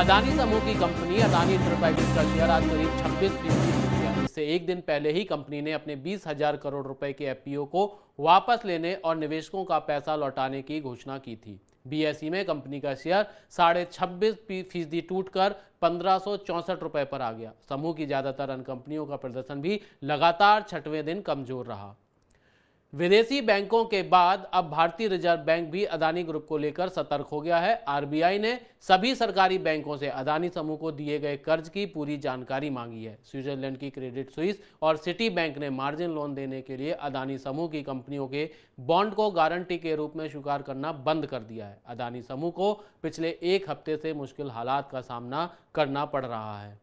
अदानी समूह की कंपनी अदानी इंटरप्राइजेस का शेयर आज करीब छब्बीस फीसदी इससे एक दिन पहले ही कंपनी ने अपने बीस हजार करोड़ रुपए के एफपीओ को वापस लेने और निवेशकों का पैसा लौटाने की घोषणा की थी बीएसई में कंपनी का शेयर साढ़े छब्बीस फीसदी टूट कर पंद्रह रुपए पर आ गया समूह की ज्यादातर अन्य कंपनियों का प्रदर्शन भी लगातार छठवें दिन कमजोर रहा विदेशी बैंकों के बाद अब भारतीय रिजर्व बैंक भी अदानी ग्रुप को लेकर सतर्क हो गया है आरबीआई ने सभी सरकारी बैंकों से अदानी समूह को दिए गए कर्ज की पूरी जानकारी मांगी है स्विट्जरलैंड की क्रेडिट स्विस और सिटी बैंक ने मार्जिन लोन देने के लिए अदानी समूह की कंपनियों के बॉन्ड को गारंटी के रूप में स्वीकार करना बंद कर दिया है अदानी समूह को पिछले एक हफ्ते से मुश्किल हालात का सामना करना पड़ रहा है